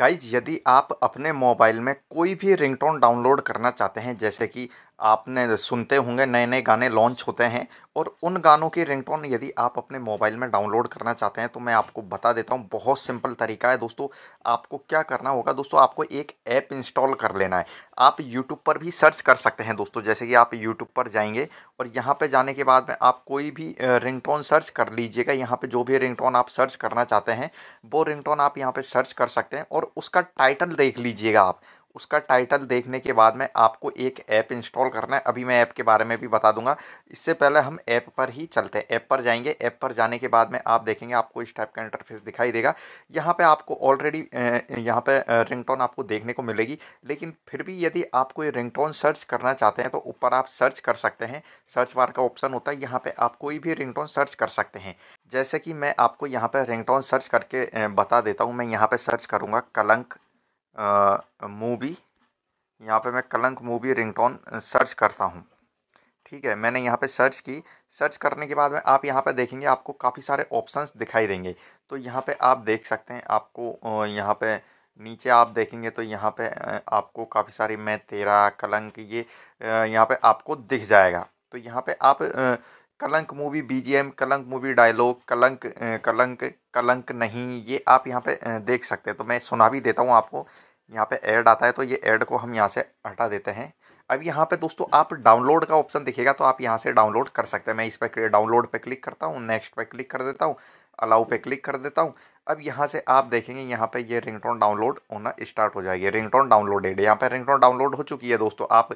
guys यदि आप अपने मोबाइल में कोई भी रिंगटोन डाउनलोड करना चाहते हैं जैसे कि आपने सुनते होंगे नए नए गाने लॉन्च होते हैं और उन गानों की रिंगटोन यदि आप अपने मोबाइल में डाउनलोड करना चाहते हैं तो मैं आपको बता देता हूँ बहुत सिंपल तरीका है दोस्तों आपको क्या करना होगा दोस्तों आपको एक ऐप इंस्टॉल कर लेना है आप यूट्यूब पर भी सर्च कर सकते हैं दोस्तों जैसे कि आप यूट्यूब पर जाएंगे और यहाँ पर जाने के बाद में आप कोई भी रिंग सर्च कर लीजिएगा यहाँ पर जो भी रिंग आप सर्च करना चाहते हैं वो रिंगटोन आप यहाँ पर सर्च कर सकते हैं और उसका टाइटल देख लीजिएगा आप उसका टाइटल देखने के बाद में आपको एक ऐप इंस्टॉल करना है अभी मैं ऐप के बारे में भी बता दूंगा इससे पहले हम ऐप पर ही चलते हैं ऐप पर जाएंगे ऐप पर जाने के बाद में आप देखेंगे आपको इस टाइप का इंटरफेस दिखाई देगा यहाँ पे आपको ऑलरेडी यहाँ पे रिंगटोन आपको देखने को मिलेगी लेकिन फिर भी यदि आप कोई रिंगटोन सर्च करना चाहते हैं तो ऊपर आप सर्च कर सकते हैं सर्च बार का ऑप्शन होता है यहाँ पर आप कोई भी रिंगटोन सर्च कर सकते हैं जैसे कि मैं आपको यहाँ पर रिंगटोन सर्च करके बता देता हूँ मैं यहाँ पर सर्च करूँगा कलंक मूवी यहाँ पे मैं कलंक मूवी रिंगटोन सर्च करता हूँ ठीक है मैंने यहाँ पे सर्च की सर्च करने के बाद में आप यहाँ पे देखेंगे आपको काफ़ी सारे ऑप्शंस दिखाई देंगे तो यहाँ पे आप देख सकते हैं आपको यहाँ पे नीचे आप देखेंगे तो यहाँ पे आपको काफ़ी सारी मैं तेरा कलंक ये यहाँ पे आपको दिख जाएगा तो यहाँ पे आप Kalank movie BGM Kalank movie dialogue Kalank Kalank कलंक नहीं ये आप यहाँ पे देख सकते हैं तो मैं सुना भी देता हूँ आपको यहाँ पे ऐड आता है तो ये ऐड को हम यहाँ से हटा देते हैं अब यहाँ पे दोस्तों आप डाउनलोड का ऑप्शन दिखेगा तो आप यहाँ से डाउनलोड कर सकते हैं मैं इस पर डाउनलोड पे क्लिक करता हूँ नेक्स्ट पे क्लिक कर देता हूँ अलाउ पे क्लिक कर देता हूँ अब यहाँ से आप देखेंगे यहाँ पे ये रिंगटोन डाउनलोड होना स्टार्ट हो जाएगी रिंगटोन डाउनलोडेड यहाँ पे रिंगटोन डाउनलोड हो चुकी है दोस्तों आप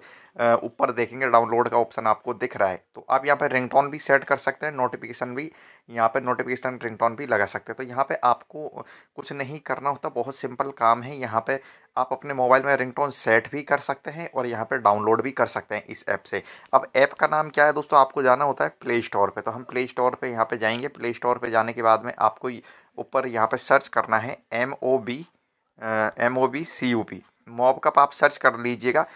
ऊपर देखेंगे डाउनलोड का ऑप्शन आपको दिख रहा है तो आप यहाँ पे रिंगटोन भी सेट कर सकते हैं नोटिफिकेशन भी यहाँ पे नोटिफिकेशन रिंगटोन भी लगा सकते हैं तो यहाँ पर आपको कुछ नहीं करना होता बहुत सिंपल काम है यहाँ पर आप अपने मोबाइल में रिंगटोन सेट भी कर सकते हैं और यहाँ पर डाउनलोड भी कर सकते हैं इस ऐप से अब ऐप का नाम क्या है दोस्तों आपको जाना होता है प्ले स्टोर पर तो हम प्ले स्टोर पर यहाँ पर जाएंगे प्ले स्टोर पर जाने के बाद में आपको ऊपर यहाँ पर सर्च करना है M O B M O B C U P Mobcup आप सर्च कर लीजिएगा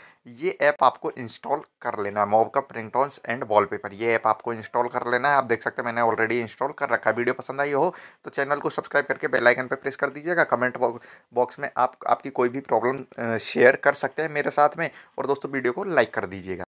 ये ऐप आपको इंस्टॉल कर लेना है Mobcup ringtones and wallpaper ये ऐप आपको इंस्टॉल कर लेना है आप देख सकते हैं मैंने ऑलरेडी इंस्टॉल कर रखा है वीडियो पसंद आई हो तो चैनल को सब्सक्राइब करके बेल आइकन पर प्रेस कर दीजिएगा कमेंट बॉक्स में आप आपकी कोई भी प्रॉब्लम शेयर कर सकते हैं मेरे साथ में और दोस्तों वीडियो को लाइक कर दीजिएगा